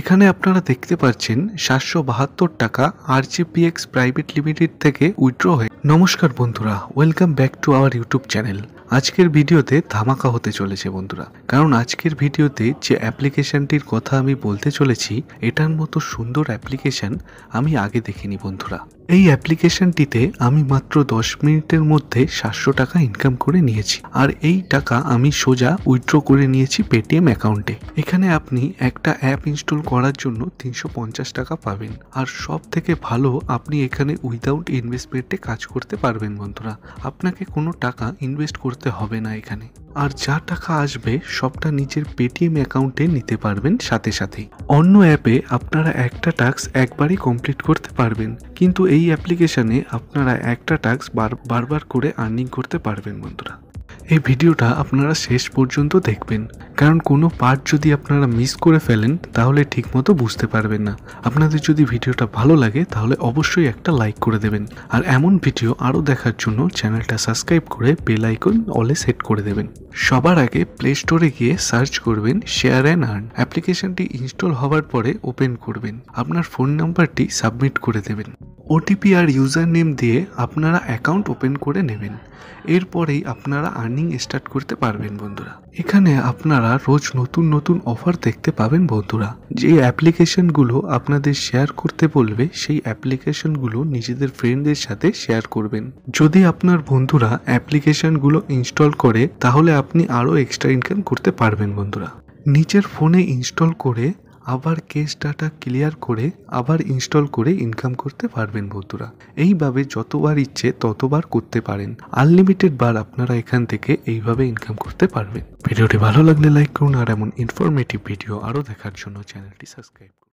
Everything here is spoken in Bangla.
এখানে আপনারা দেখতে পাচ্ছেন সাতশো বাহাত্তর টাকা আর প্রাইভেট লিমিটেড থেকে উইথড্র হয়ে নমস্কার বন্ধুরা welcome back to our YouTube channel আজকের ভিডিওতে ধামাকা হতে চলেছে বন্ধুরা কারণ আজকের ভিডিওতে যে অ্যাপ্লিকেশানটির কথা আমি বলতে চলেছি এটার মতো সুন্দর অ্যাপ্লিকেশান আমি আগে দেখিনি বন্ধুরা এই অ্যাপ্লিকেশানটিতে আমি মাত্র দশ মিনিটের মধ্যে সাতশো টাকা ইনকাম করে নিয়েছি আর এই টাকা আমি সোজা উইথড্র করে নিয়েছি পেটিএম অ্যাকাউন্টে এখানে আপনি একটা অ্যাপ ইনস্টল করার জন্য তিনশো পঞ্চাশ টাকা পাবেন আর সব থেকে ভালো আপনি এখানে উইদাউট ইনভেস্টমেন্টে কাজ করতে পারবেন বন্ধুরা আপনাকে কোনো টাকা ইনভেস্ট করতে করতে হবে না এখানে আর যা টাকা আসবে সবটা নিজের পেটিএম অ্যাকাউন্টে নিতে পারবেন সাথে সাথে অন্য অ্যাপে আপনারা একটা টাস্ক একবারই কমপ্লিট করতে পারবেন কিন্তু এই অ্যাপ্লিকেশনে আপনারা একটা টাস্ক বারবার করে আর্নিং করতে পারবেন বন্ধুরা এই ভিডিওটা আপনারা শেষ পর্যন্ত দেখবেন কারণ কোনো পার্ট যদি আপনারা মিস করে ফেলেন তাহলে ঠিকমতো বুঝতে পারবেন না আপনাদের যদি ভিডিওটা ভালো লাগে তাহলে অবশ্যই একটা লাইক করে দেবেন আর এমন ভিডিও আরও দেখার জন্য চ্যানেলটা সাবস্ক্রাইব করে বেল আইকন অলে সেট করে দেবেন সবার আগে প্লে স্টোরে গিয়ে সার্চ করবেন শেয়ার অ্যান্ড আর্ন অ্যাপ্লিকেশনটি ইনস্টল হওয়ার পরে ওপেন করবেন আপনার ফোন নাম্বারটি সাবমিট করে দেবেন ওটিপি আর ইউজার নেম দিয়ে আপনারা অ্যাকাউন্ট ওপেন করে নেবেন এরপরেই আপনারা আর্নিং স্টার্ট করতে পারবেন বন্ধুরা এখানে আপনারা রোজ নতুন নতুন অফার দেখতে পাবেন বন্ধুরা যে অ্যাপ্লিকেশনগুলো আপনাদের শেয়ার করতে বলবে সেই অ্যাপ্লিকেশনগুলো নিজেদের ফ্রেন্ডদের সাথে শেয়ার করবেন যদি আপনার বন্ধুরা অ্যাপ্লিকেশনগুলো ইনস্টল করে তাহলে আপনি আরও এক্সট্রা ইনকাম করতে পারবেন বন্ধুরা নিচের ফোনে ইনস্টল করে আবার কেস ডাটা ক্লিয়ার করে আবার ইনস্টল করে ইনকাম করতে পারবেন বন্ধুরা এইভাবে যতবার ইচ্ছে ততবার করতে পারেন আনলিমিটেড বার আপনারা এখান থেকে এইভাবে ইনকাম করতে পারবেন ভিডিওটি ভালো লাগলে লাইক করুন আর এমন ইনফরমেটিভ ভিডিও আরও দেখার জন্য চ্যানেলটি সাবস্ক্রাইব